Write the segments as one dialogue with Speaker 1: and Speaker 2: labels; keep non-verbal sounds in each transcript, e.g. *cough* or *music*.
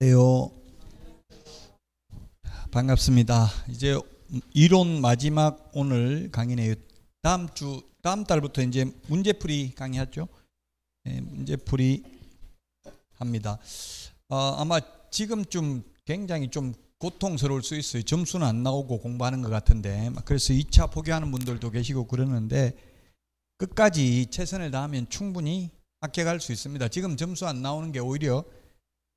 Speaker 1: 안녕하세요. 반갑습니다. 이제 이론 마지막 오늘 강의네요. 다음 주 다음 달부터 이제 문제풀이 강의하죠. 네, 문제풀이 합니다. 어, 아마 지금쯤 굉장히 좀 고통스러울 수 있어요. 점수는 안 나오고 공부하는 것 같은데 그래서 2차 포기하는 분들도 계시고 그러는데 끝까지 최선을 다하면 충분히 합격할 수 있습니다. 지금 점수 안 나오는 게 오히려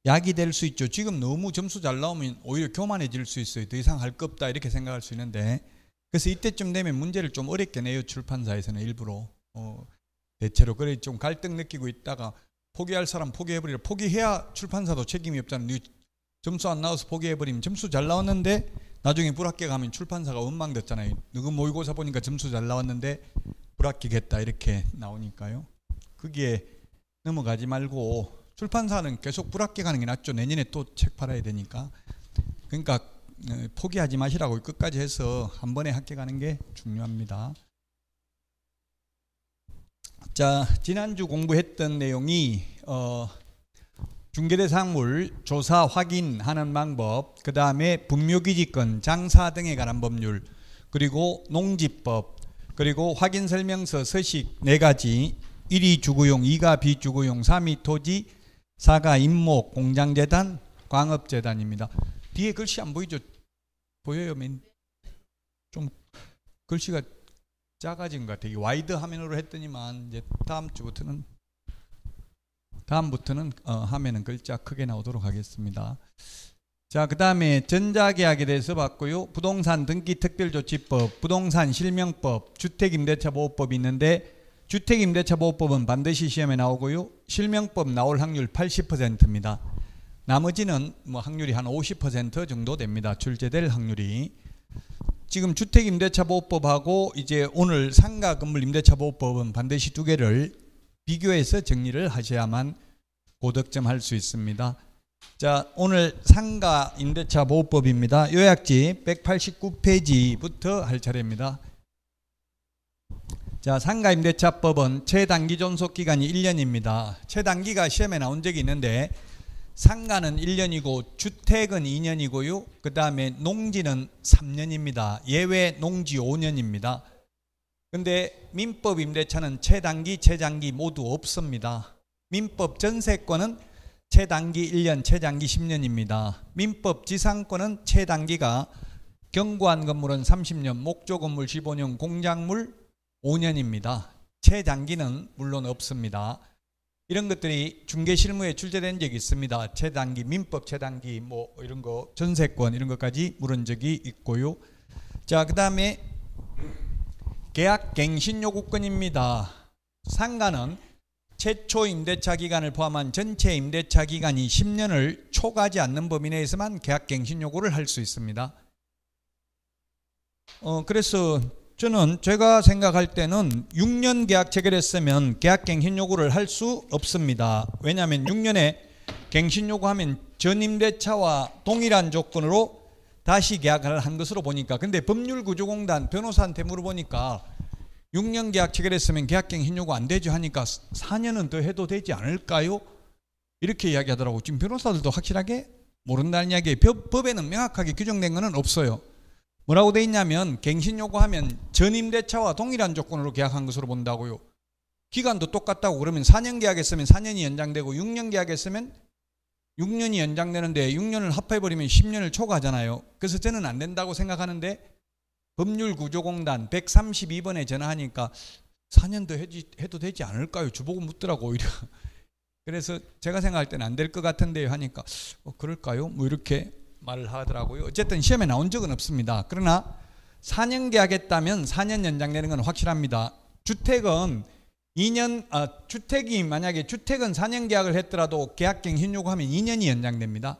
Speaker 1: 약이 될 수 있죠. 지금 너무 점수 잘 나오면 오히려 교만해질 수 있어요. 더 이상 할 거 없다 이렇게 생각할 수 있는데 그래서 이때쯤 되면 문제를 좀 어렵게 내요. 출판사에서는 일부러 어, 대체로 그래 좀 갈등 느끼고 있다가 포기할 사람 포기해버리라. 포기해야 출판사도 책임이 없잖아요. 점수 안 나와서 포기해버리면 점수 잘 나왔는데 나중에 불합격 하면 출판사가 원망됐잖아요. 누구 모의고사 보니까 점수 잘 나왔는데 불합격했다 이렇게 나오니까요. 그게 넘어가지 말고 출판사는 계속 불합계 가는 게 낫죠. 내년에 또 책 팔아야 되니까. 그러니까 어, 포기하지 마시라고 끝까지 해서 한 번에 합격하는게 중요합니다. 자, 지난주 공부했던 내용이 어, 중개대상물 조사 확인하는 방법, 그 다음에 분묘기지권, 장사 등에 관한 법률, 그리고 농지법, 그리고 확인 설명서 서식 네 가지, 1위 주거용, 2가 비주거용, 3위 토지, 사가 임목 공장재단 광업재단입니다. 뒤에 글씨 안 보이죠? 보여요? 좀 글씨가 작아진 것 같아요. 와이드 화면으로 했더니만 이제 다음 주부터는 다음부터는 어, 화면은 글자 크게 나오도록 하겠습니다. 자, 그 다음에 전자계약에 대해서 봤고요. 부동산 등기 특별조치법, 부동산 실명법, 주택임대차 보호법이 있는데 주택임대차 보호법은 반드시 시험에 나오고요. 실명법 나올 확률 80%입니다. 나머지는 뭐 확률이 한 50% 정도 됩니다. 출제될 확률이. 지금 주택임대차보호법하고 이제 오늘 상가 건물 임대차보호법은 반드시 두 개를 비교해서 정리를 하셔야만 고득점 할 수 있습니다. 자, 오늘 상가 임대차보호법입니다. 요약지 189페이지부터 할 차례입니다. 자, 상가임대차법은 최단기 존속 기간이 1년입니다. 최단기가 시험에 나온 적이 있는데 상가는 1년이고 주택은 2년이고요. 그다음에 농지는 3년입니다. 예외 농지 5년입니다. 근데 민법 임대차는 최단기, 최장기 모두 없습니다. 민법 전세권은 최단기 1년, 최장기 10년입니다. 민법 지상권은 최단기가 경고한 건물은 30년, 목조 건물 15년, 공작물 5년입니다. 최단기는 물론 없습니다. 이런 것들이 중개 실무에 출제된 적이 있습니다. 최단기 민법 최단기 뭐 이런 거 전세권 이런 것까지 물은 적이 있고요. 자, 그다음에 계약 갱신 요구권입니다. 상가는 최초 임대차 기간을 포함한 전체 임대차 기간이 10년을 초과하지 않는 범위 내에서만 계약 갱신 요구를 할 수 있습니다. 어, 그래서 저는 제가 생각할 때는 6년 계약 체결했으면 계약갱신 요구를 할 수 없습니다. 왜냐하면 6년에 갱신 요구하면 전임대차와 동일한 조건으로 다시 계약을 한 것으로 보니까 근데 법률구조공단 변호사한테 물어보니까 6년 계약 체결했으면 계약갱신 요구 안 되죠 하니까 4년은 더 해도 되지 않을까요? 이렇게 이야기하더라고. 지금 변호사들도 확실하게 모른다는 이야기에 법, 법에는 명확하게 규정된 것은 없어요. 뭐라고 돼 있냐면 갱신 요구하면 전임대차와 동일한 조건으로 계약한 것으로 본다고요. 기간도 똑같다고 그러면 4년 계약했으면 4년이 연장되고 6년 계약했으면 6년이 연장되는데 6년을 합해버리면 10년을 초과하잖아요. 그래서 저는 안 된다고 생각하는데 법률구조공단 132번에 전화하니까 4년 더 해도 되지 않을까요? 주보고 묻더라고 오히려. *laughs* 그래서 제가 생각할 때는 안 될 것 같은데요 하니까 어, 그럴까요? 뭐 이렇게 말을 하더라고요. 어쨌든 시험에 나온 적은 없습니다. 그러나 4년계 약했다면 4년 연장되는 건 확실합니다. 주택은 2년 아, 주택이 만약에 주택은 4년 계약을 했더라도 계약갱신 요구하면 2년이 연장됩니다.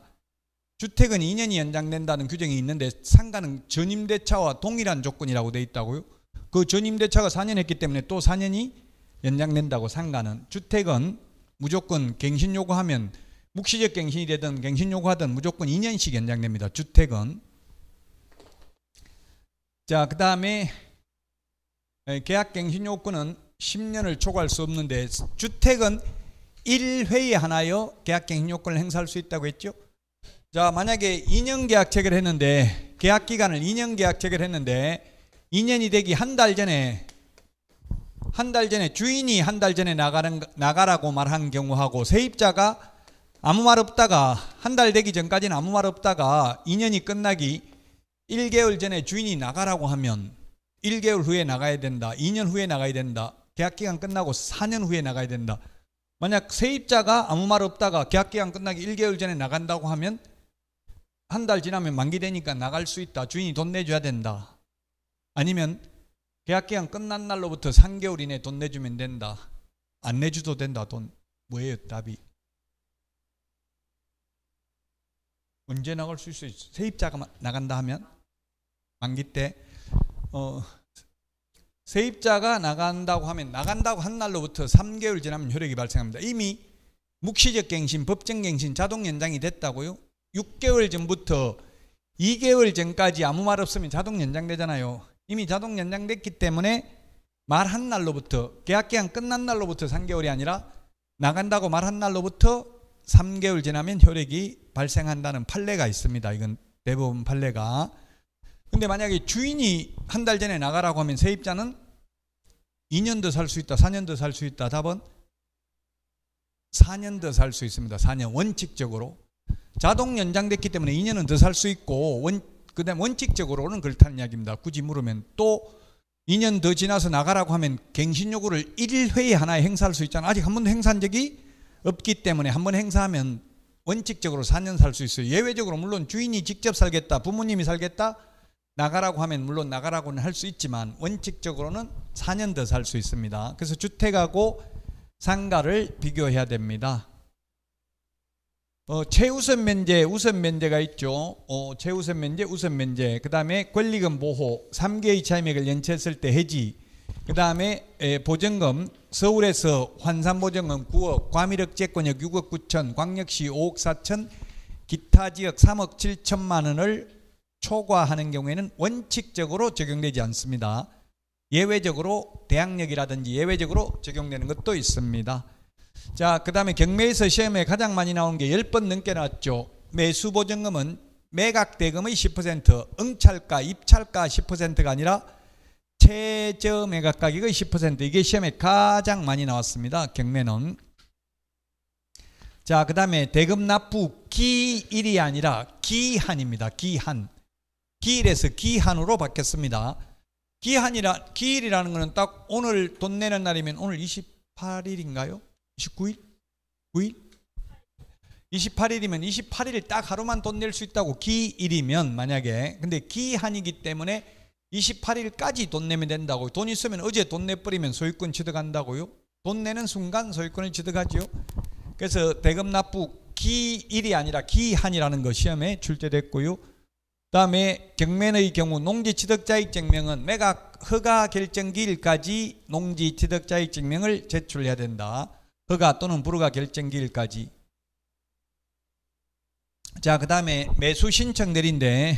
Speaker 1: 주택은 2년이 연장된다는 규정이 있는데 상가는 전임대차와 동일한 조건이라고 돼 있다고요. 그 전임대차가 4년 했기 때문에 또 4년이 연장된다고 상가는 주택은 무조건 갱신 요구하면 묵시적 갱신이 되든 갱신 요구하든 무조건 2년씩 연장됩니다. 주택은. 자, 그 다음에 계약 갱신 요건은 10년을 초과할 수 없는데 주택은 1회에 하나요 계약 갱신 요건을 행사할 수 있다고 했죠. 자, 만약에 2년 계약 체결했는데 계약 기간을 2년 계약 체결했는데 2년이 되기 한 달 전에 한 달 전에 주인이 한 달 전에 나가는 나가라고 말한 경우하고 세입자가 아무 말 없다가 한 달 되기 전까지는 아무 말 없다가 2년이 끝나기 1개월 전에 주인이 나가라고 하면 1개월 후에 나가야 된다. 2년 후에 나가야 된다. 계약 기간 끝나고 4년 후에 나가야 된다. 만약 세입자가 아무 말 없다가 계약 기간 끝나기 1개월 전에 나간다고 하면 한 달 지나면 만기되니까 나갈 수 있다. 주인이 돈 내줘야 된다. 아니면 계약 기간 끝난 날로부터 3개월 이내 돈 내주면 된다. 안 내줘도 된다. 돈 뭐예요? 답이 언제 나갈 수 있어요? 세입자가 나간다 하면 만기 때 어, 세입자가 나간다고 하면 나간다고 한 날로부터 3개월 지나면 효력이 발생합니다. 이미 묵시적 갱신, 법정 갱신 자동 연장이 됐다고요. 6개월 전부터 2개월 전까지 아무 말 없으면 자동 연장되잖아요. 이미 자동 연장됐기 때문에 말 한 날로부터 계약 기간 끝난 날로부터 3개월이 아니라 나간다고 말 한 날로부터 3개월 지나면 혈액이 발생한다는 판례가 있습니다. 이건 대부분 판례가. 근데 만약에 주인이 한 달 전에 나가라고 하면 세입자는 2년 더 살 수 있다, 4년 더 살 수 있다. 답은 4년 더 살 수 있습니다. 4년 원칙적으로 자동 연장됐기 때문에 2년은 더 살 수 있고 원 그다음 원칙적으로는 그렇다는 이야기입니다. 굳이 물으면 또 2년 더 지나서 나가라고 하면 갱신 요구를 1회에 하나 행사할 수있잖아 아직 한 번도 행사한 적이 없기 때문에 한번 행사하면 원칙적으로 4년 살 수 있어요. 예외적으로 물론 주인이 직접 살겠다, 부모님이 살겠다, 나가라고 하면 물론 나가라고는 할 수 있지만 원칙적으로는 4년 더 살 수 있습니다. 그래서 주택하고 상가를 비교해야 됩니다. 어, 최우선 면제, 우선 면제가 있죠. 어, 최우선 면제, 우선 면제. 그 다음에 권리금 보호, 3개의 차임액을 연체했을 때 해지, 그 다음에 보증금 서울에서 환산보증금 9억 과밀억제권역 6억 9천 광역시 5억 4천 기타 지역 3억 7천만 원을 초과하는 경우에는 원칙적으로 적용되지 않습니다. 예외적으로 대항력이라든지 예외적으로 적용되는 것도 있습니다. 자, 그 다음에 경매에서 시험에 가장 많이 나온 게 10번 넘게 나왔죠. 매수보증금은 매각대금의 10%, 응찰가, 입찰가 10%가 아니라 최저 매각 가격의 10% 이게 시험에 가장 많이 나왔습니다. 경매는 자, 그 다음에 대금 납부 기일이 아니라 기한입니다. 기한. 기일에서 기한으로 바뀌었습니다. 기한이라, 기일이라는 거는 딱 오늘 돈 내는 날이면 오늘 28일인가요? 29일? 9일? 28일이면 28일 딱 하루만 돈 낼 수 있다고 기일이면 만약에 근데 기한이기 때문에 28일까지 돈 내면 된다고요. 돈 있으면 어제 돈 내버리면 소유권 취득한다고요. 돈 내는 순간 소유권을 취득하지요. 그래서 대금 납부 기일이 아니라 기한이라는 것 시험에 출제됐고요. 다음에 경매의 경우 농지취득자익증명은 매각 허가 결정기일까지 농지취득자익증명을 제출해야 된다. 허가 또는 불허가 결정기일까지. 자, 그 다음에 매수 신청 들인데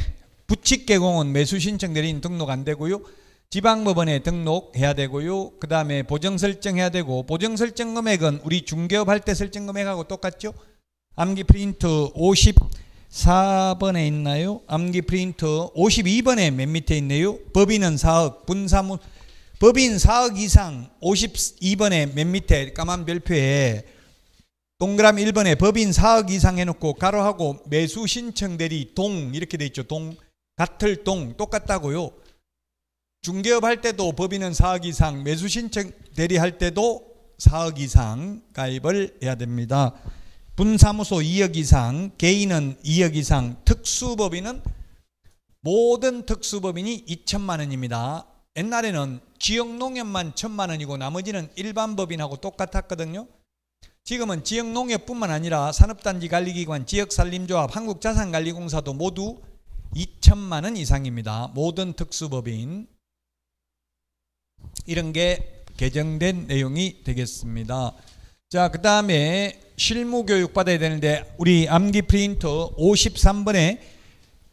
Speaker 1: 부칙개공은 매수신청 대리인 등록 안 되고요. 지방법원에 등록해야 되고요. 그 다음에 보정 설정해야 되고 보정 설정 금액은 우리 중개업 할 때 설정 금액하고 똑같죠. 암기 프린트 54번에 있나요? 암기 프린트 52번에 맨 밑에 있네요. 법인은 4억, 분사무 법인 4억 이상 52번에 맨 밑에 까만 별표에 동그라미 1번에 법인 4억 이상 해놓고 가로하고 매수 신청 대리 동 이렇게 돼 있죠. 동 같을 동 똑같다고요. 중개업 할 때도 법인은 4억 이상, 매수 신청 대리할 때도 4억 이상 가입을 해야 됩니다. 분사무소 2억 이상, 개인은 2억 이상, 특수법인은 모든 특수법인이 2천만 원입니다. 옛날에는 지역농협만 천만 원이고 나머지는 일반 법인하고 똑같았거든요. 지금은 지역농협뿐만 아니라 산업단지 관리기관, 지역산림조합, 한국자산관리공사도 모두 2천만 원 이상입니다. 모든 특수법인 이런 게 개정된 내용이 되겠습니다. 자, 그 다음에 실무 교육 받아야 되는데 우리 암기 프린터 53번에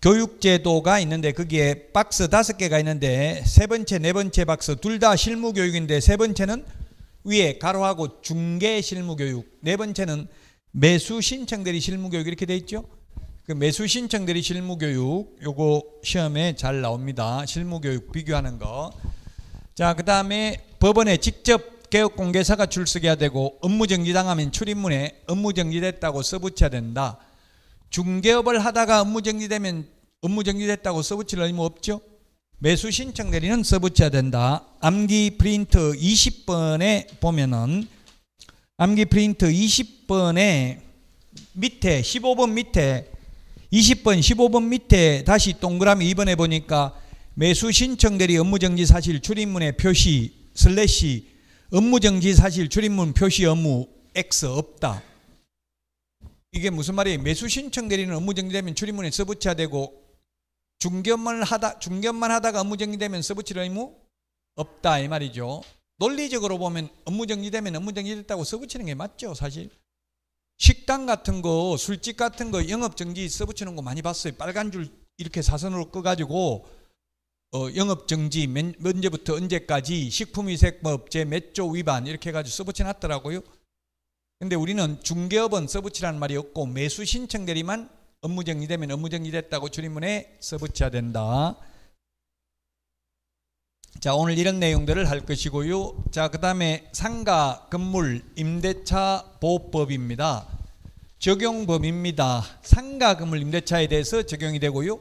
Speaker 1: 교육제도가 있는데 거기에 박스 다섯 개가 있는데 세 번째, 네 번째 박스 둘 다 실무 교육인데 세 번째는 위에 가로하고 중개 실무 교육, 네 번째는 매수 신청 대리 실무 교육 이렇게 돼 있죠. 그 매수 신청들이 실무교육 요거 시험에 잘 나옵니다. 실무교육 비교하는 거. 자, 그 다음에 법원에 직접 개업 공개사가 출석해야 되고 업무 정지당하면 출입문에 업무 정지됐다고 써붙여야 된다. 중개업을 하다가 업무 정지되면 업무 정지됐다고 써붙일 의무 없죠? 매수 신청 대리는 써붙여야 된다. 암기 프린트 20번에 보면은 암기 프린트 20번에 밑에 15번 밑에 20번, 15번 밑에 다시 동그라미 2번에 보니까 매수 신청 대리 업무정지 사실 출입문의 표시 슬래시 업무정지 사실 출입문 표시 업무 X 없다. 이게 무슨 말이에요? 매수 신청 대리는 업무정지되면 출입문에 써붙여야 되고 중견만 하다 중견만 하다가 업무정지되면 써붙일 의무 뭐 없다 이 말이죠. 논리적으로 보면 업무정지되면 업무정지됐다고 써붙이는 게 맞죠, 사실. 식당 같은 거, 술집 같은 거 영업 정지 써붙이는 거 많이 봤어요. 빨간 줄 이렇게 사선으로 꺼가지고 어, 영업 정지 언제부터 언제까지 식품위생법제 몇 조 위반 이렇게 해가지고 써붙여놨더라고요. 근데 우리는 중개업은 써붙이라는 말이 없고 매수 신청 대리만 업무 정지되면 업무 정지됐다고 줄임문에 써붙여야 된다. 자 오늘 이런 내용들을 할 것이고요. 자 그다음에 상가 건물 임대차 보호법입니다. 적용범입니다. 상가 건물 임대차에 대해서 적용이 되고요.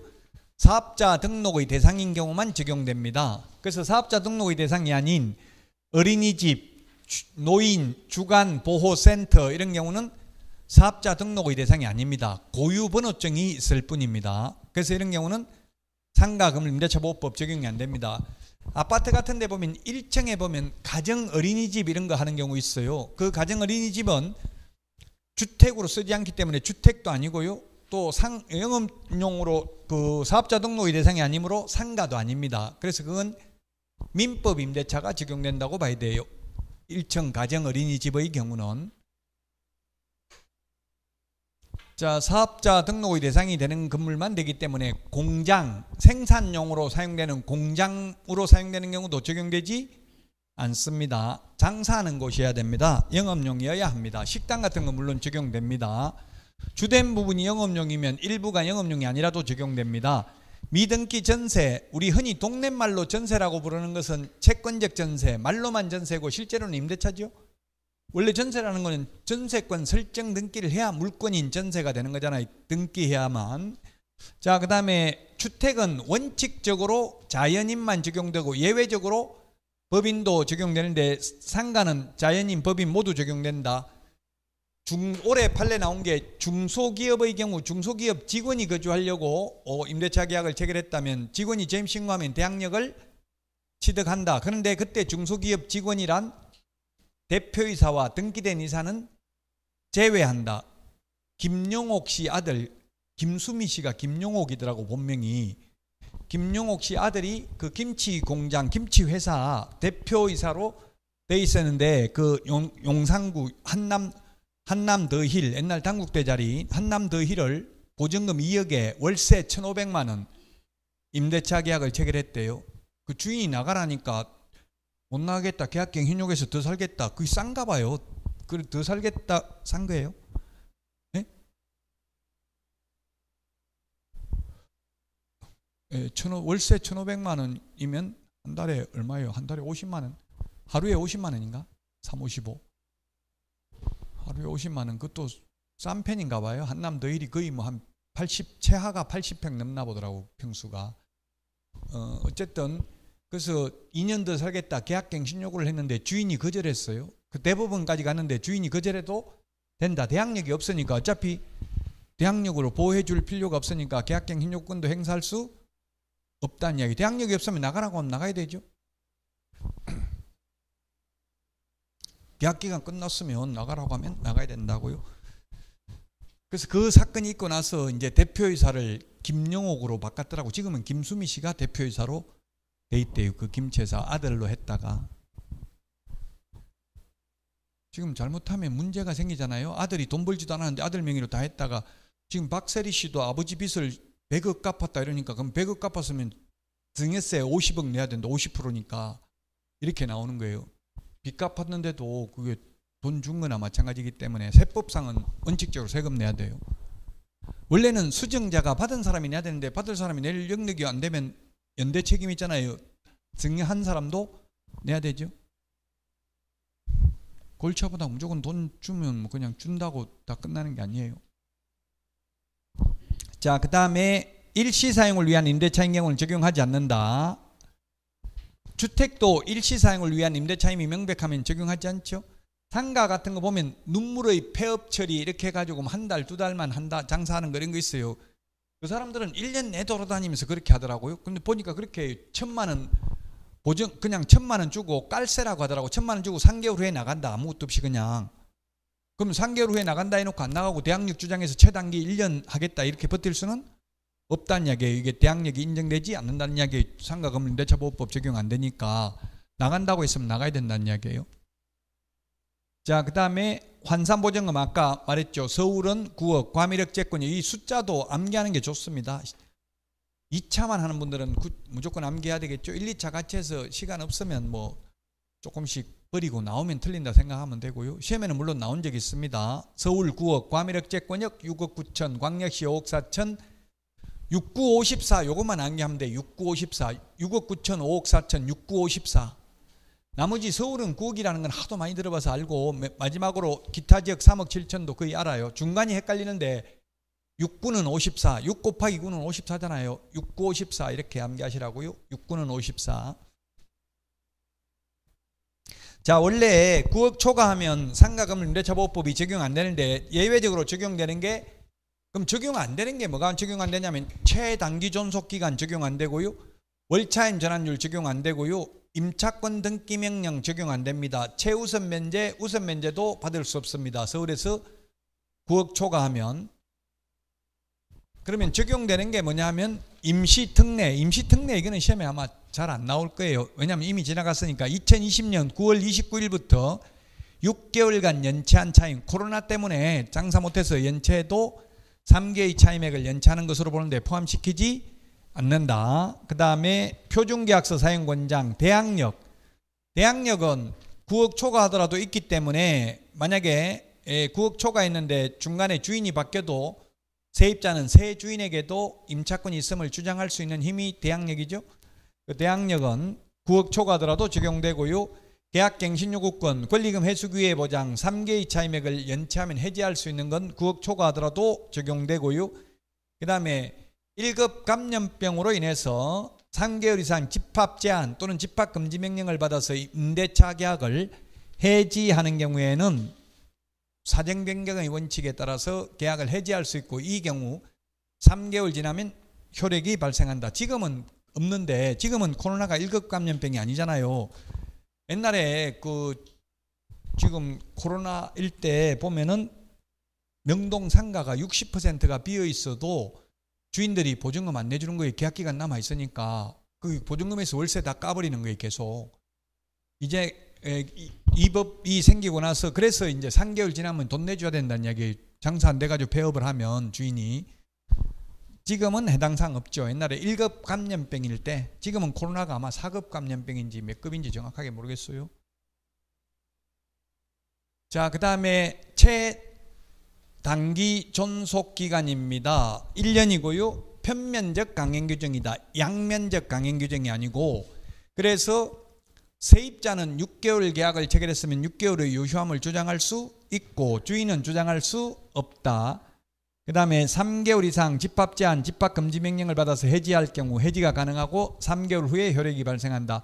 Speaker 1: 사업자 등록의 대상인 경우만 적용됩니다. 그래서 사업자 등록의 대상이 아닌 어린이집, 노인, 주간 보호센터 이런 경우는 사업자 등록의 대상이 아닙니다. 고유번호증이 있을 뿐입니다. 그래서 이런 경우는 상가 건물 임대차보호법 적용이 안 됩니다. 아파트 같은 데 보면 1층에 보면 가정 어린이집 이런 거 하는 경우 있어요. 그 가정 어린이집은 주택으로 쓰지 않기 때문에 주택도 아니고요. 또 상, 영업용으로 그 사업자 등록이 대상이 아니므로 상가도 아닙니다. 그래서 그건 민법 임대차가 적용된다고 봐야 돼요. 1층 가정 어린이집의 경우는 자, 사업자 등록의 대상이 되는 건물만 되기 때문에 공장, 생산용으로 사용되는 공장으로 사용되는 경우도 적용되지 않습니다. 장사하는 곳이어야 됩니다. 영업용이어야 합니다. 식당 같은 건 물론 적용됩니다. 주된 부분이 영업용이면 일부가 영업용이 아니라도 적용됩니다. 미등기 전세, 우리 흔히 동네말로 전세라고 부르는 것은 채권적 전세, 말로만 전세고 실제로는 임대차죠. 원래 전세라는 거는 전세권 설정 등기를 해야 물권인 전세가 되는 거잖아요. 등기해야만. 자, 그 다음에 주택은 원칙적으로 자연인만 적용되고 예외적으로 법인도 적용되는데 상가는 자연인, 법인 모두 적용된다. 중, 올해 판례 나온 게 중소기업의 경우 중소기업 직원이 거주하려고 어, 임대차 계약을 체결했다면 직원이 재임 신고하면 대항력을 취득한다. 그런데 그때 중소기업 직원이란 대표이사와 등기된 이사는 제외한다. 김용옥 씨 아들 김수미 씨가 김용옥이더라고 본명이 김용옥 씨 아들이 그 김치 공장 김치 회사 대표이사로 돼 있었는데 그 용, 산구 한남 한남 더힐 옛날 당국대 자리 한남 더힐을 보증금 2억에 월세 1,500만 원 임대차 계약을 체결했대요. 그 주인이 나가라니까 못 나가겠다. 계약갱 현역에서 더 살겠다. 그게 싼가 봐요. 그래 더 살겠다 산 거예요. 네? 예, 천오, 월세 1,500만 원이면 한 달에 얼마예요? 한 달에 50만 원. 하루에 50만 원인가? 355. 하루에 50만 원. 그것도 싼 편인가 봐요. 한남 더일이 거의 뭐 한 80, 최하가 80평 넘나 보더라고 평수가. 어, 어쨌든 그래서 2년 더 살겠다 계약갱신 요구를 했는데 주인이 거절했어요. 그 대법원까지 갔는데 주인이 거절해도 된다. 대항력이 없으니까 어차피 대항력으로 보호해 줄 필요가 없으니까 계약갱신 요건도 행사할 수 없다는 이야기. 대항력이 없으면 나가라고 하면 나가야 되죠. *clears throat* 계약기간 끝났으면 나가라고 하면 나가야 된다고요. 그래서 그 사건이 있고 나서 이제 대표이사를 김영옥으로 바꿨더라고. 지금은 김수미 씨가 대표이사로 데이때의 그 김채사 아들로 했다가 지금 잘못하면 문제가 생기잖아요. 아들이 돈 벌지도 않았는데 아들 명의로 다 했다가 지금 박세리 씨도 아버지 빚을 100억 갚았다 이러니까 그럼 100억 갚았으면 증여세 50억 내야 된다. 50%니까 이렇게 나오는 거예요. 빚 갚았는데도 그게 돈준 거나 마찬가지이기 때문에 세법상은 원칙적으로 세금 내야 돼요. 원래는 수증자가 받은 사람이 내야 되는데 받을 사람이 낼 영역이 안 되면 연대 책임 있잖아요. 증여한 사람도 내야 되죠. 골치 아프다 무조건 돈 주면 뭐 그냥 준다고 다 끝나는 게 아니에요. 자, 그 다음에 일시사용을 위한 임대차인 경우는 적용하지 않는다. 주택도 일시사용을 위한 임대차임이 명백하면 적용하지 않죠. 상가 같은 거 보면 눈물의 폐업 처리 이렇게 해가지고 뭐 한 달, 두 달만 한다. 장사하는 그런 거 있어요. 그 사람들은 1년 내 돌아다니면서 그렇게 하더라고요. 근데 보니까 그렇게 천만 원 보증 그냥 천만 원 주고 깔세라고 하더라고. 천만 원 주고 3개월 후에 나간다. 아무것도 없이 그냥. 그럼 3개월 후에 나간다 해놓고 안 나가고 대학력 주장해서 최단기 1년 하겠다 이렇게 버틸 수는 없다는 이야기예요. 이게 대학력이 인정되지 않는다는 이야기예요. 상가금융 대차보호법 적용 안 되니까 나간다고 했으면 나가야 된다는 이야기예요. 자, 그 다음에 환산보증금 아까 말했죠. 서울은 9억, 과밀액 채권이 이 숫자도 암기하는 게 좋습니다. 2차만 하는 분들은 구, 무조건 암기해야 되겠죠. 1, 2차 같이 해서 시간 없으면 뭐 조금씩 버리고 나오면 틀린다 생각하면 되고요. 시험에는 물론 나온 적이 있습니다. 서울 9억, 과밀액 채권역 6억 9천, 광역시 5억 4천, 6954 요것만 암기하면 돼. 6954, 6억 9천, 5억 4천, 6954 나머지 서울은 9억이라는 건 하도 많이 들어봐서 알고 마지막으로 기타 지역 3억 7천도 거의 알아요. 중간이 헷갈리는데 6구는 54, 6 곱하기 9는 54잖아요. 6구 54 이렇게 암기하시라고요. 6구는 54. 자 원래 9억 초과하면 상가금을 임대차보호법이 적용 안 되는데 예외적으로 적용되는 게 그럼 적용 안 되는 게 뭐가 적용 안 되냐면 최단기 존속기간 적용 안 되고요. 월차임 전환율 적용 안 되고요. 임차권 등기 명령 적용 안 됩니다. 최우선 면제, 우선 면제도 받을 수 없습니다. 서울에서 9억 초과하면 그러면 적용되는 게 뭐냐 하면 임시특례, 임시특례 이거는 시험에 아마 잘 안 나올 거예요. 왜냐하면 이미 지나갔으니까 2020년 9월 29일부터 6개월간 연체한 차임, 코로나 때문에 장사 못해서 연체도 해 3개의 차임액을 연체하는 것으로 보는데 포함시키지 않는다. 그 다음에 표준계약서 사용 권장, 대항력. 대항력은 9억 초과하더라도 있기 때문에 만약에 9억 예, 초과했는데 중간에 주인이 바뀌어도 세입자는 세 주인에게도 임차권이 있음을 주장할 수 있는 힘이 대항력이죠. 그 대항력은 9억 초과하더라도 적용되고요. 계약갱신요구권, 권리금 회수기회 보장, 3개의 차임액을 연체하면 해지할 수 있는 건 9억 초과하더라도 적용되고요. 그 다음에 1급 감염병으로 인해서 3개월 이상 집합 제한 또는 집합 금지 명령을 받아서 임대차 계약을 해지하는 경우에는 사정 변경의 원칙에 따라서 계약을 해지할 수 있고 이 경우 3개월 지나면 효력이 발생한다. 지금은 없는데 지금은 코로나가 1급 감염병이 아니잖아요. 옛날에 그 지금 코로나 일때 보면은 명동 상가가 60%가 비어 있어도 주인들이 보증금 안 내주는 거에 계약기간 남아 있으니까 그 보증금에서 월세 다 까버리는 거예요 계속 이제 이 법이 생기고 나서 그래서 이제 3개월 지나면 돈 내줘야 된다는 이야기 장사 안 돼가지고 폐업을 하면 주인이 지금은 해당 사항 없죠. 옛날에 1급 감염병일 때 지금은 코로나가 아마 4급 감염병인지 몇 급인지 정확하게 모르겠어요. 자, 그 다음에 최 단기 존속 기간입니다. 1년이고요. 편면적 강행 규정이다. 양면적 강행 규정이 아니고 그래서 세입자는 6개월 계약을 체결했으면 6개월의 유효함을 주장할 수 있고 주인은 주장할 수 없다. 그 다음에 3개월 이상 집합 제한, 집합 금지 명령을 받아서 해지할 경우 해지가 가능하고 3개월 후에 효력이 발생한다.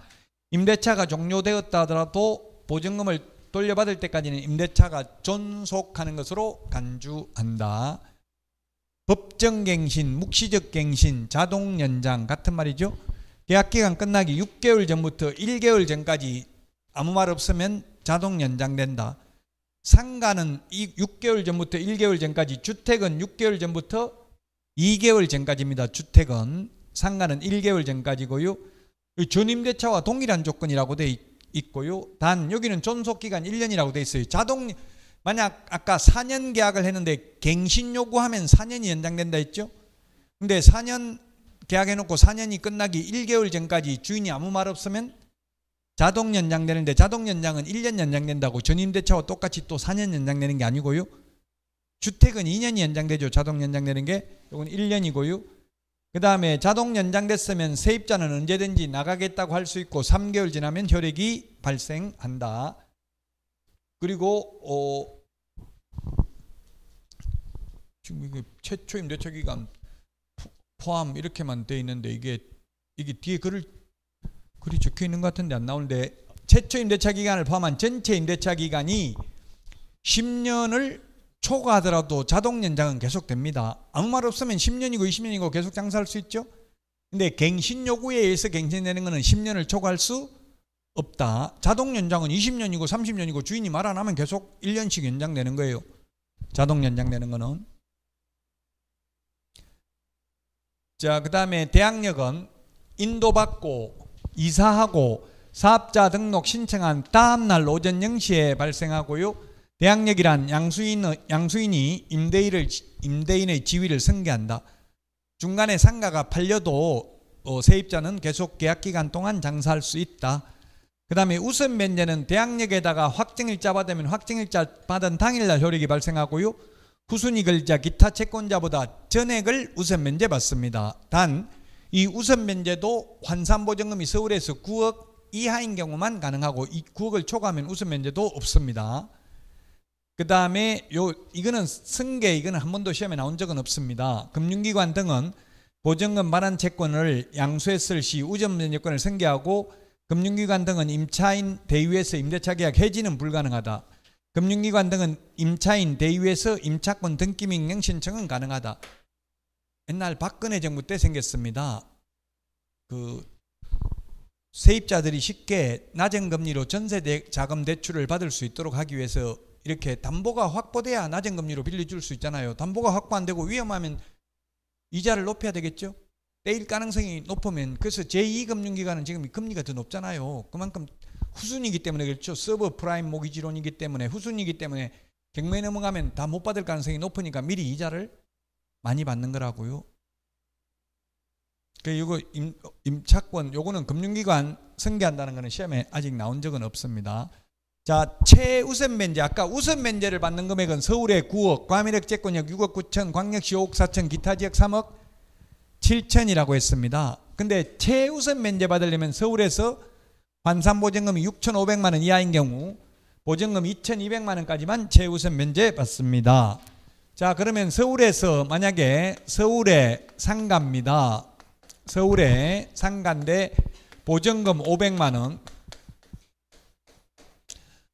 Speaker 1: 임대차가 종료되었다 하더라도 보증금을 돌려받을 때까지는 임대차가 존속하는 것으로 간주한다. 법정갱신, 묵시적갱신, 자동연장 같은 말이죠. 계약기간 끝나기 6개월 전부터 1개월 전까지 아무 말 없으면 자동 연장된다. 상가는 6개월 전부터 1개월 전까지 주택은 6개월 전부터 2개월 전까지입니다. 주택은 상가는 1개월 전까지고요. 전임대차와 동일한 조건이라고 돼 있죠. 있고요. 단 여기는 존속 기간 1년이라고 돼 있어요. 자동 만약 아까 4년 계약을 했는데 갱신 요구하면 4년이 연장된다 했죠? 근데 4년 계약해 놓고 4년이 끝나기 1개월 전까지 주인이 아무 말 없으면 자동 연장되는데 자동 연장은 1년 연장된다고 전임 대차와 똑같이 또 4년 연장되는 게 아니고요. 주택은 2년이 연장되죠. 자동 연장되는 게 이건 1년이고요. 그 다음에 자동 연장됐으면 세입자는 언제든지 나가겠다고 할 수 있고 3개월 지나면 혈액이 발생한다. 그리고 어 지금 이게 최초 임대차 기간 포함 이렇게만 돼 있는데 이게 이게 뒤에 글을 글이 적혀 있는 것 같은데 안 나오는데 최초 임대차 기간을 포함한 전체 임대차 기간이 10년을 초과하더라도 자동 연장은 계속됩니다. 아무 말 없으면 10년이고 20년이고 계속 장사할 수 있죠. 근데 갱신 요구에 의해서 갱신되는 것은 10년을 초과할 수 없다. 자동 연장은 20년이고 30년이고 주인이 말 안 하면 계속 1년씩 연장되는 거예요. 자동 연장되는 거는. 자, 그 다음에 대항력은 인도받고 이사하고 사업자 등록 신청한 다음날 오전 0시에 발생하고요. 대항력이란 양수인, 양수인이 임대인을, 임대인의 지위를 승계한다. 중간에 상가가 팔려도 어, 세입자는 계속 계약기간 동안 장사할 수 있다. 그 다음에 우선 면제는 대항력에다가 확정일자 받으면 확정일자 받은 당일날 효력이 발생하고요. 후순위 글자 기타 채권자보다 전액을 우선 면제받습니다. 단 이 우선 면제도 환산보증금이 서울에서 9억 이하인 경우만 가능하고 9억을 초과하면 우선 면제도 없습니다. 그 다음에 요 이거는 승계 이거는 한 번도 시험에 나온 적은 없습니다. 금융기관 등은 보증금 반환 채권을 양수했을 시 우점변 여권을 승계하고 금융기관 등은 임차인 대위에서 임대차 계약 해지는 불가능하다. 금융기관 등은 임차인 대위에서 임차권 등기 명령 신청은 가능하다. 옛날 박근혜 정부 때 생겼습니다. 그 세입자들이 쉽게 낮은 금리로 전세 자금 대출을 받을 수 있도록 하기 위해서 이렇게 담보가 확보돼야 낮은 금리로 빌려줄 수 있잖아요. 담보가 확보 안 되고 위험하면 이자를 높여야 되겠죠. 떼일 가능성이 높으면 그래서 제2금융기관은 지금 금리가 더 높잖아요. 그만큼 후순위이기 때문에 그렇죠. 서브 프라임 모기지론이기 때문에 후순위이기 때문에 경매 넘어가면 다 못 받을 가능성이 높으니까 미리 이자를 많이 받는 거라고요. 그 이거 임, 임차권 요거는 금융기관 승계한다는 거는 시험에 아직 나온 적은 없습니다. 자, 최우선 면제. 아까 우선 면제를 받는 금액은 서울에 9억, 과밀역 채권역 6억 9천, 광역시 5억 4천, 기타 지역 3억 7천이라고 했습니다. 근데 최우선 면제 받으려면 서울에서 환산 보증금이 6,500만 원 이하인 경우 보증금 2,200만 원까지만 최우선 면제 받습니다. 자, 그러면 서울에서 만약에 서울에 상가입니다. 서울에 상가인데 보증금 500만 원,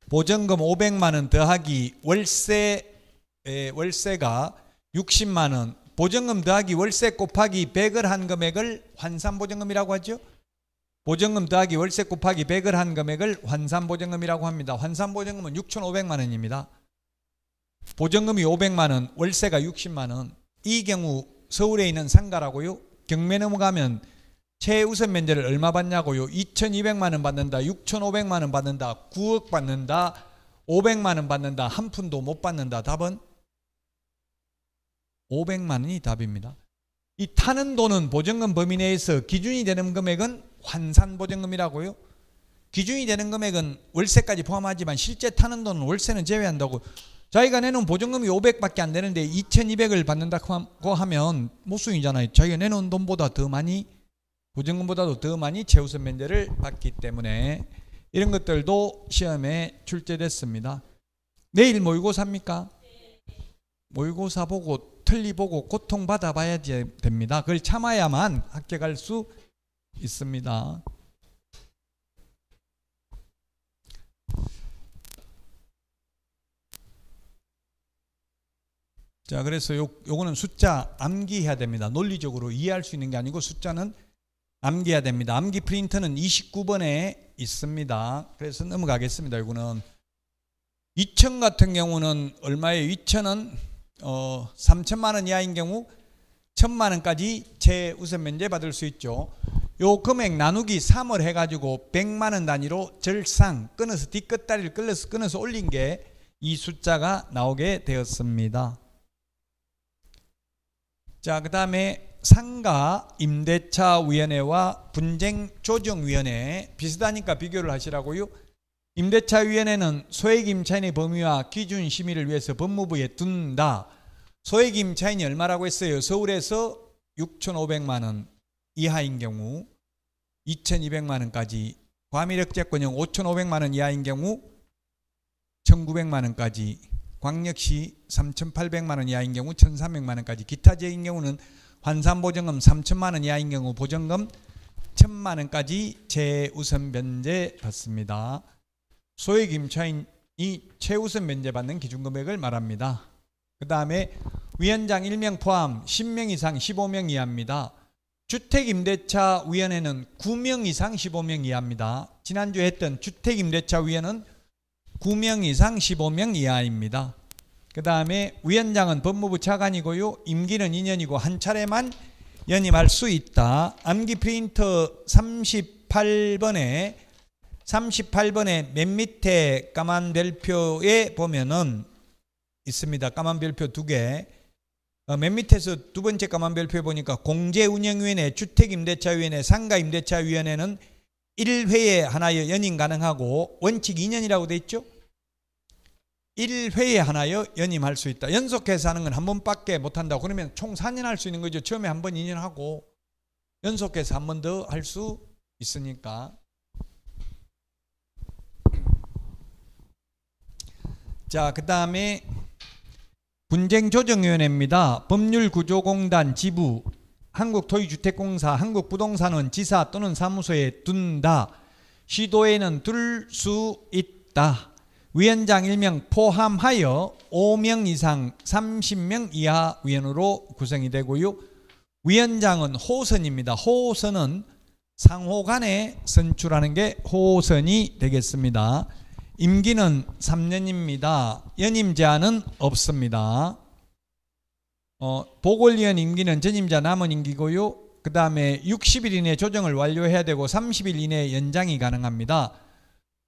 Speaker 1: 보증금 500만 원 더하기 월세 월세가 60만 원 보증금 더하기 월세 곱하기 100을 한 금액을 환산 보증금이라고 하죠. 보증금 더하기 월세 곱하기 100을 한 금액을 환산 보증금이라고 합니다. 환산 보증금은 6,500만 원입니다. 보증금이 500만 원, 월세가 60만 원. 이 경우 서울에 있는 상가라고요. 경매 넘어가면 최우선 면제를 얼마 받냐고요? 2,200만 원 받는다, 6,500만 원 받는다, 9억 받는다, 500만 원 받는다, 한 푼도 못 받는다. 답은 500만 원이 답입니다. 이 타는 돈은 보증금 범위 내에서 기준이 되는 금액은 환산 보증금이라고요. 기준이 되는 금액은 월세까지 포함하지만 실제 타는 돈은 월세는 제외한다고. 자기가 내놓은 보증금이 500밖에 안 되는데 2200을 받는다고 하면 모순이잖아요. 자기가 내놓은 돈보다 더 많이 보증금보다도 더 많이 최우선 면제를 받기 때문에 이런 것들도 시험에 출제됐습니다. 내일 모의고사입니까? 모의고사 보고 틀리보고 고통받아 봐야 됩니다. 그걸 참아야만 합격할 수 있습니다. 자, 그래서 요, 요거는 숫자 암기해야 됩니다. 논리적으로 이해할 수 있는 게 아니고 숫자는 암기해야 됩니다. 암기 프린터는 29번에 있습니다. 그래서 넘어가겠습니다. 이거는 2천 같은 경우는 얼마에 2천은 어, 3천만 원 이하인 경우 1 천만 원까지 재우선 면제 받을 수 있죠. 요 금액 나누기 3을 해가지고 100만 원 단위로 절상 끊어서 뒤끝다리를 끊어서 끊어서 올린 게 이 숫자가 나오게 되었습니다. 자, 그 다음에 상가 임대차 위원회와 분쟁 조정 위원회 비슷하니까 비교를 하시라고요. 임대차 위원회는 소액 임차인의 범위와 기준 심의를 위해서 법무부에 둔다. 소액 임차인이 얼마라고 했어요? 서울에서 6,500만 원 이하인 경우 2,200만 원까지 과밀역제권형 5,500만 원 이하인 경우 1,900만 원까지 광역시 3,800만 원 이하인 경우 1,300만 원까지 기타제인 경우는 환산보증금 3천만 원 이하인 경우 보증금 1천만 원까지 최우선 면제 받습니다. 소액 임차인이 최우선 면제받는 기준금액을 말합니다. 그 다음에 위원장 1명 포함 10명 이상 15명 이하입니다. 주택임대차위원회는 9명 이상 15명 이하입니다. 지난주에 했던 주택임대차위원회는 9명 이상 15명 이하입니다. 그 다음에 위원장은 법무부 차관이고요. 임기는 2년이고 한 차례만 연임할 수 있다. 암기 프린터 38번에 38번에 맨 밑에 까만 별표에 보면은 있습니다. 까만 별표 두 개. 어, 맨 밑에서 두 번째 까만 별표에 보니까 공제운영위원회, 주택임대차위원회, 상가임대차위원회는 1회에 하나의 연임 가능하고 원칙 2년이라고 돼 있죠. 1회에 하나여 연임할 수 있다. 연속해서 하는 건 한 번밖에 못한다 그러면 총 4년 할 수 있는 거죠. 처음에 한번 2년 하고 연속해서 한 번 더 할 수 있으니까. 자, 그다음에 분쟁조정위원회입니다. 법률구조공단 지부, 한국토의주택공사, 한국부동산은 지사 또는 사무소에 둔다. 시도에는 둘 수 있다. 위원장 1명 포함하여 5명 이상 30명 이하 위원으로 구성이 되고요. 위원장은 호선입니다. 호선은 상호 간에 선출하는 게 호선이 되겠습니다. 임기는 3년입니다. 연임 제한은 없습니다. 어, 보궐위원 임기는 전임자 남은 임기고요. 그 다음에 60일 이내 조정을 완료해야 되고 30일 이내 연장이 가능합니다.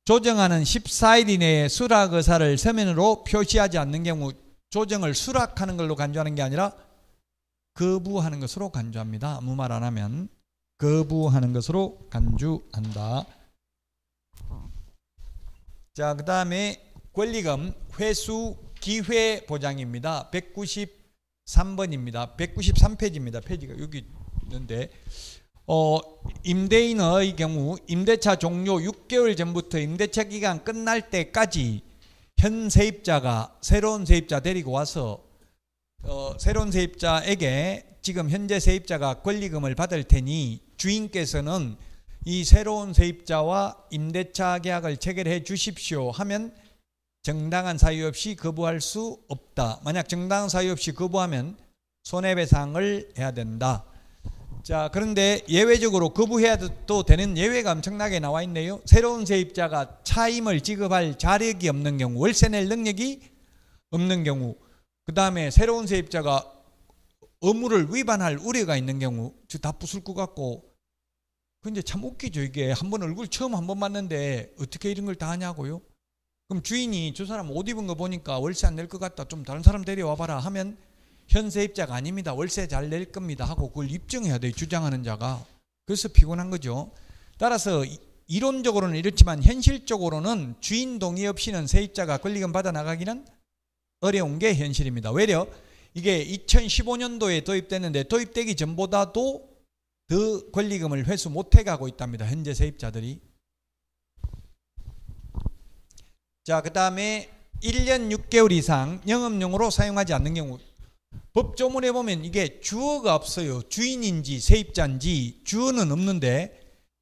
Speaker 1: 조정하는 14일 이내에 수락 의사를 서면으로 표시하지 않는 경우 조정을 수락하는 걸로 간주하는 게 아니라 거부하는 것으로 간주합니다. 아무 말안 하면 거부하는 것으로 간주한다. 자, 그 다음에 권리금 회수 기회 보장입니다. 193번입니다. 193페이지입니다. 페이지가 여기 있는데 어, 임대인의 경우 임대차 종료 6개월 전부터 임대차 기간 끝날 때까지 현 세입자가 새로운 세입자 데리고 와서 어, 새로운 세입자에게 지금 현재 세입자가 권리금을 받을 테니 주인께서는 이 새로운 세입자와 임대차 계약을 체결해 주십시오 하면 정당한 사유 없이 거부할 수 없다. 만약 정당한 사유 없이 거부하면 손해배상을 해야 된다. 자, 그런데 예외적으로 거부해도 되는 예외가 엄청나게 나와 있네요. 새로운 세입자가 차임을 지급할 자력이 없는 경우, 월세 낼 능력이 없는 경우, 그 다음에 새로운 세입자가 의무를 위반할 우려가 있는 경우, 다 부술 것 같고, 근데 참 웃기죠, 이게. 한 번 얼굴 처음 한 번 봤는데 어떻게 이런 걸 다 하냐고요? 그럼 주인이 저 사람 옷 입은 거 보니까 월세 안 낼 것 같다. 좀 다른 사람 데려와봐라 하면 현세입자가 아닙니다. 월세 잘 낼 겁니다 하고 그걸 입증해야 돼요. 주장하는 자가. 그래서 피곤한 거죠. 따라서 이론적으로는 이렇지만 현실적으로는 주인 동의 없이는 세입자가 권리금 받아 나가기는 어려운 게 현실입니다. 왜려 이게 2015년도에 도입됐는데 도입되기 전보다도 더 권리금을 회수 못해 가고 있답니다. 현재 세입자들이. 자, 그 다음에 1년 6개월 이상 영업용으로 사용하지 않는 경우 법조문에 보면 이게 주어가 없어요. 주인인지 세입자인지 주어는 없는데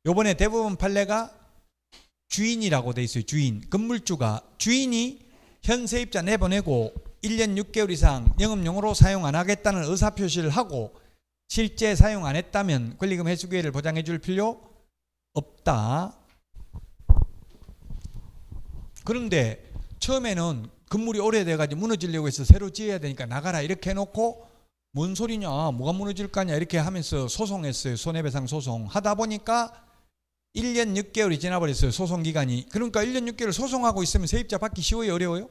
Speaker 1: 요번에 대부분 판례가 주인이라고 돼 있어요. 주인. 건물주가 주인이 현 세입자 내보내고 1년 6개월 이상 영업용으로 사용 안 하겠다는 의사표시를 하고 실제 사용 안 했다면 권리금 회수 기회를 보장해 줄 필요 없다. 그런데 처음에는 건물이 오래돼가지고 무너지려고 해서 새로 지어야 되니까 나가라 이렇게 해놓고 뭔 소리냐 뭐가 무너질 거냐 이렇게 하면서 소송했어요 손해배상 소송 하다 보니까 1년 6개월이 지나버렸어요 소송 기간이 그러니까 1년 6개월 소송하고 있으면 세입자 받기 쉬워요 어려워요?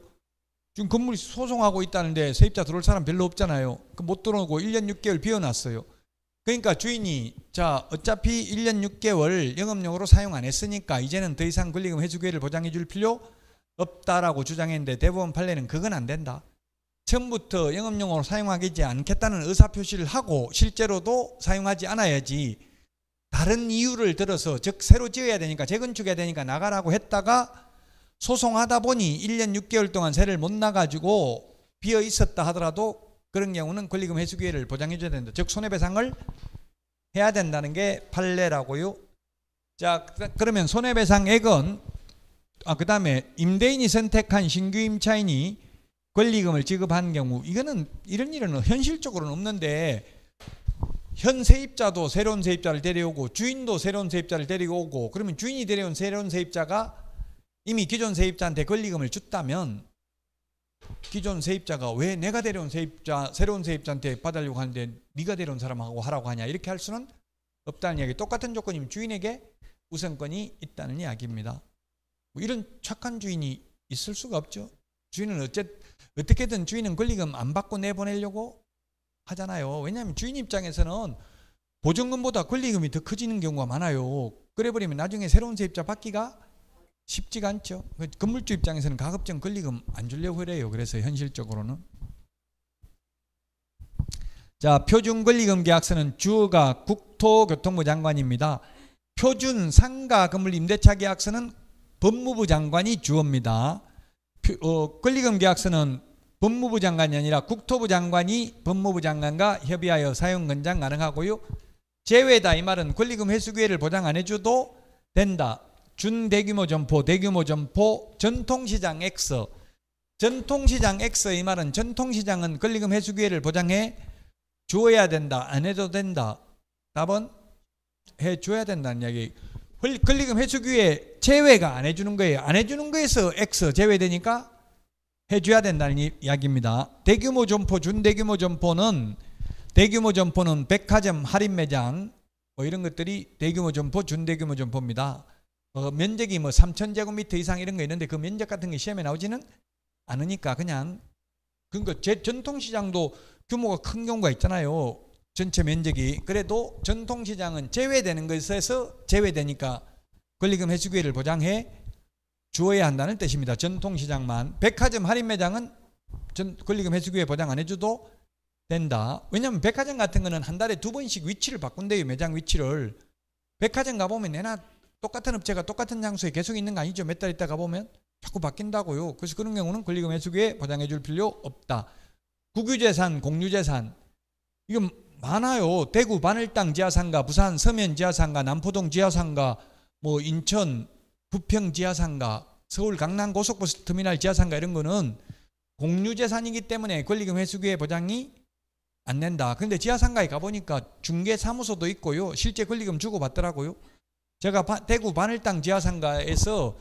Speaker 1: 지금 건물이 소송하고 있다는데 세입자 들어올 사람 별로 없잖아요 못 들어오고 1년 6개월 비워놨어요 그러니까 주인이 자 어차피 1년 6개월 영업용으로 사용 안 했으니까 이제는 더 이상 권리금 해수기를 보장해 줄 필요 없다라고 주장했는데 대부분 판례는 그건 안 된다. 처음부터 영업용으로 사용하지 않겠다는 의사표시를 하고 실제로도 사용하지 않아야지 다른 이유를 들어서 즉 새로 지어야 되니까 재건축해야 되니까 나가라고 했다가 소송하다 보니 1년 6개월 동안 세를 못 나가지고 비어 있었다 하더라도 그런 경우는 권리금 회수 기회를 보장해 줘야 된다. 즉 손해배상을 해야 된다는 게 판례라고요. 자 그러면 손해배상액은 아, 그다음에 임대인이 선택한 신규 임차인이 권리금을 지급한 경우 이거는 이런 일은 현실적으로는 없는데 현 세입자도 새로운 세입자를 데려오고 주인도 새로운 세입자를 데리고 오고 그러면 주인이 데려온 새로운 세입자가 이미 기존 세입자한테 권리금을 줬다면 기존 세입자가 왜 내가 데려온 세입자 새로운 세입자한테 받으려고 하는데 네가 데려온 사람하고 하라고 하냐 이렇게 할 수는 없다는 이야기 똑같은 조건이면 주인에게 우선권이 있다는 이야기입니다. 뭐 이런 착한 주인이 있을 수가 없죠. 주인은 어째, 어떻게든 주인은 권리금 안 받고 내보내려고 하잖아요. 왜냐하면 주인 입장에서는 보증금보다 권리금이 더 커지는 경우가 많아요. 그래버리면 나중에 새로운 세입자 받기가 쉽지가 않죠. 그 건물주 입장에서는 가급적 권리금 안 주려고 그래요. 그래서 현실적으로는. 자, 표준 권리금 계약서는 주어가 국토교통부 장관입니다. 표준 상가 건물 임대차 계약서는 법무부 장관이 주어입니다. 어, 권리금 계약서는 법무부 장관이 아니라 국토부 장관이 법무부 장관과 협의하여 사용 권장 가능하고요. 제외다 이 말은 권리금 회수 기회를 보장 안 해줘도 된다. 준대규모 점포, 대규모 점포, 전통시장 X. 전통시장 X 이 말은 전통시장은 권리금 회수 기회를 보장해 주어야 된다. 안 해도 된다. 답은 해줘야 된다는 이야기. 권리금 회수기위 제외가 안 해주는 거예요. 안 해주는 거에서 X 제외되니까 해줘야 된다는 이야기입니다. 대규모 점포, 준대규모 점포는 대규모 점포는 백화점, 할인 매장 뭐 이런 것들이 대규모 점포, 준대규모 점포입니다. 어, 면적이 뭐 3,000제곱미터 이상 이런 거 있는데 그 면적 같은 게 시험에 나오지는 않으니까 그냥 그러니까 제 전통시장도 규모가 큰 경우가 있잖아요. 전체 면적이 그래도 전통시장은 제외되는 것에서 제외되니까 권리금 해수기회를 보장해 주어야 한다는 뜻입니다. 전통시장만 백화점 할인 매장은 전 권리금 해수기회 보장 안 해줘도 된다. 왜냐하면 백화점 같은 거는 한 달에 두 번씩 위치를 바꾼대요. 매장 위치를 백화점 가보면 내나 똑같은 업체가 똑같은 장소에 계속 있는 거 아니죠. 몇 달 있다 가보면 자꾸 바뀐다고요. 그래서 그런 경우는 권리금 해수기에 보장해 줄 필요 없다. 국유재산, 공유재산 이건 많아요. 대구 바늘땅 지하상가, 부산 서면 지하상가, 남포동 지하상가, 뭐 인천 부평 지하상가, 서울 강남 고속버스 터미널 지하상가 이런 거는 공유재산이기 때문에 권리금 회수기회 보장이 안된다 근데 지하상가에 가보니까 중개사무소도 있고요. 실제 권리금 주고 받더라고요. 제가 바, 대구 바늘땅 지하상가에서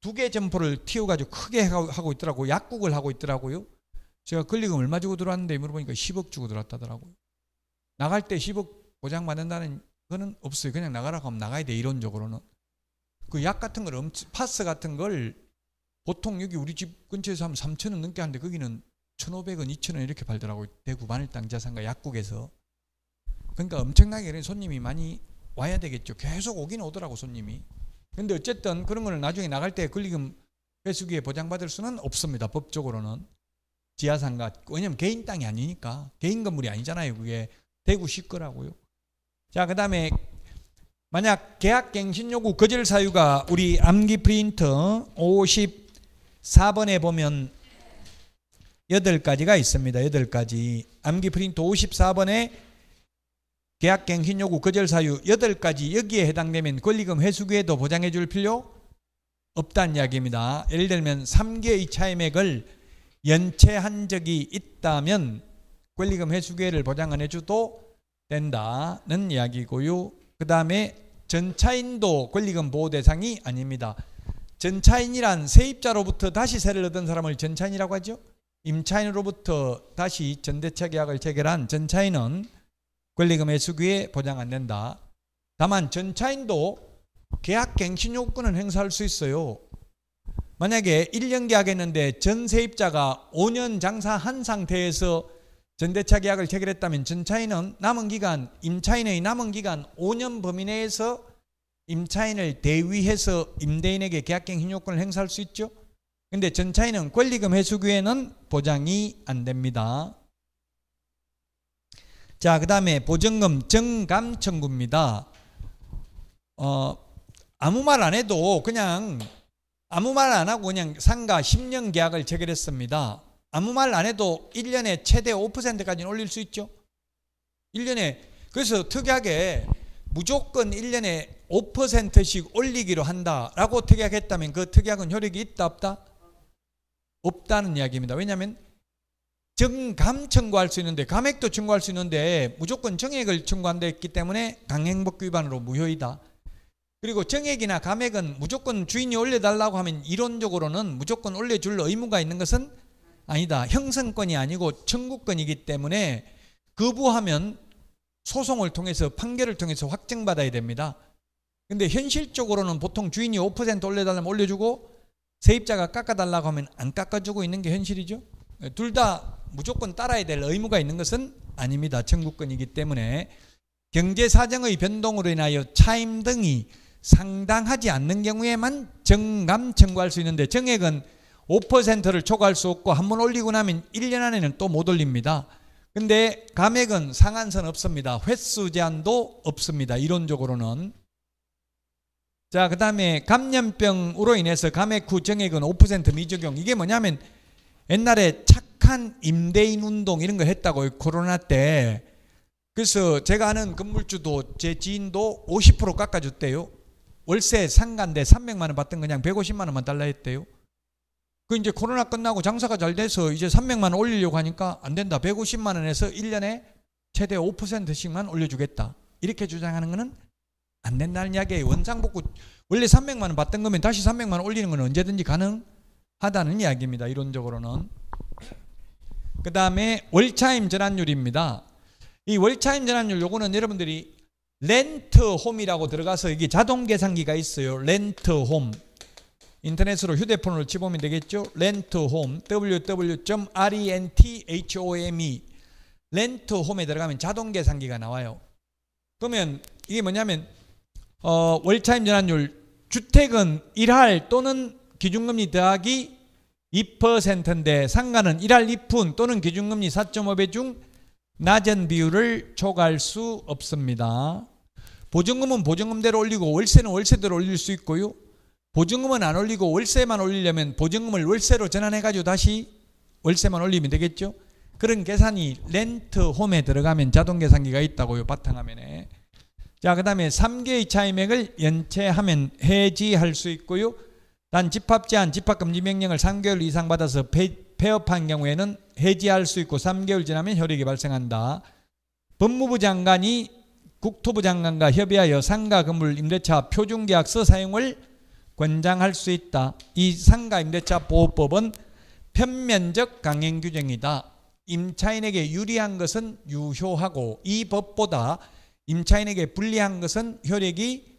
Speaker 1: 두 개 점포를 튀어가지고 크게 하고 있더라고요. 약국을 하고 있더라고요. 제가 권리금 얼마 주고 들어왔는데 물어보니까 10억 주고 들어왔다더라고요. 나갈 때 10억 보장 받는다는 거는 없어요. 그냥 나가라고 하면 나가야 돼 이론적으로는. 그 약 같은 걸 엄청 파스 같은 걸 보통 여기 우리 집 근처에서 하면 3천 원 넘게 하는데 거기는 1,500원, 2,000원 이렇게 팔더라고 대구 마늘땅자산가 약국에서. 그러니까 엄청나게 손님이 많이 와야 되겠죠. 계속 오긴 오더라고 손님이. 근데 어쨌든 그런 거는 나중에 나갈 때 권리금 회수기에 보장받을 수는 없습니다. 법적으로는. 지하상가. 왜냐면 개인 땅이 아니니까. 개인 건물이 아니잖아요. 그게 190거라고요. 자, 그 다음에 만약 계약갱신 요구 거절 사유가 우리 암기 프린터 54번에 보면 8가지가 있습니다. 8가지. 암기 프린터 54번에 계약갱신 요구 거절 사유 8가지 여기에 해당되면 권리금 회수기에도 보장해 줄 필요 없다는 이야기입니다. 예를 들면 3개 이차임액을 연체한 적이 있다면 권리금 회수계를 보장 안 해줘도 된다는 이야기고요. 그 다음에 전차인도 권리금 보호 대상이 아닙니다. 전차인이란 세입자로부터 다시 세를 얻은 사람을 전차인이라고 하죠. 임차인으로부터 다시 전대차 계약을 체결한 전차인은 권리금 회수기에 보장 안 된다. 다만 전차인도 계약 갱신 요건은 행사할 수 있어요. 만약에 1년 계약했는데 전세입자가 5년 장사한 상태에서 전대차 계약을 체결했다면 전차인은 남은 기간 임차인의 남은 기간 5년 범위 내에서 임차인을 대위해서 임대인에게 계약갱 행요권을 행사할 수 있죠. 근데 전차인은 권리금 회수기에는 보장이 안 됩니다. 자, 그 다음에 보증금 정감 청구입니다. 어, 아무 말 안 해도 그냥 아무 말 안 하고 그냥 상가 10년 계약을 체결했습니다. 아무 말 안 해도 1년에 최대 5%까지는 올릴 수 있죠. 1년에 그래서 특이하게 무조건 1년에 5%씩 올리기로 한다라고 특약했다면 그 특약은 효력이 있다 없다? 없다는 이야기입니다. 왜냐하면 정감 청구할 수 있는데 감액도 청구할 수 있는데 무조건 정액을 청구한다 했기 때문에 강행법 위반으로 무효이다. 그리고 정액이나 감액은 무조건 주인이 올려달라고 하면 이론적으로는 무조건 올려줄 의무가 있는 것은 아니다. 형성권이 아니고 청구권이기 때문에 거부하면 소송을 통해서 판결을 통해서 확정받아야 됩니다. 근데 현실적으로는 보통 주인이 5% 올려달라면 올려주고 세입자가 깎아달라고 하면 안 깎아주고 있는 게 현실이죠. 네, 둘다 무조건 따라야 될 의무가 있는 것은 아닙니다. 청구권이기 때문에 경제 사정의 변동으로 인하여 차임 등이 상당하지 않는 경우에만 정감 청구할 수 있는데 정액은 5%를 초과할 수 없고 한 번 올리고 나면 1년 안에는 또 못 올립니다. 근데 감액은 상한선 없습니다. 횟수 제한도 없습니다. 이론적으로는. 자, 그 다음에 감염병으로 인해서 감액 후 정액은 5% 미적용. 이게 뭐냐면 옛날에 착한 임대인 운동 이런 거 했다고요. 코로나 때. 그래서 제가 아는 건물주도 제 지인도 50% 깎아줬대요. 월세 상가인데 300만 원 받던 그냥 150만 원만 달라 했대요. 그 이제 코로나 끝나고 장사가 잘 돼서 이제 300만 원 올리려고 하니까 안 된다. 150만 원에서 1년에 최대 5%씩만 올려주겠다. 이렇게 주장하는 것은 안 된다는 이야기에 원상복구 원래 300만 원 받던 거면 다시 300만 원 올리는 건 언제든지 가능하다는 이야기입니다. 이론적으로는. 그 다음에 월차임 전환율입니다. 이 월차임 전환율 요거는 여러분들이 렌트 홈이라고 들어가서 이게 자동 계산기가 있어요. 렌트 홈. 인터넷으로 휴대폰을 집어오면 되겠죠. 렌트홈 www.renthome 렌트홈에 들어가면 자동 계산기가 나와요. 그러면 이게 뭐냐면 어, 월차임 전환율 주택은 1할 또는 기준금리 더하기 2%인데 상가는 1할 2푼 또는 기준금리 4.5배 중 낮은 비율을 초과할 수 없습니다. 보증금은 보증금대로 올리고 월세는 월세대로 올릴 수 있고요. 보증금은 안 올리고 월세만 올리려면 보증금을 월세로 전환해가지고 다시 월세만 올리면 되겠죠. 그런 계산이 렌트 홈에 들어가면 자동 계산기가 있다고요. 바탕화면에. 자, 그 다음에 3개의 차임액을 연체하면 해지할 수 있고요. 단 집합 제한, 집합금지 명령을 3개월 이상 받아서 폐, 폐업한 경우에는 해지할 수 있고 3개월 지나면 효력이 발생한다. 법무부 장관이 국토부 장관과 협의하여 상가 건물 임대차 표준계약서 사용을 권장할 수 있다. 이 상가 임대차 보호법은 편면적 강행 규정이다. 임차인에게 유리한 것은 유효하고 이 법보다 임차인에게 불리한 것은 효력이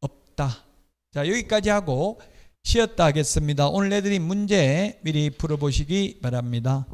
Speaker 1: 없다. 자 여기까지 하고 쉬었다 하겠습니다. 오늘 내드린 문제 미리 풀어보시기 바랍니다.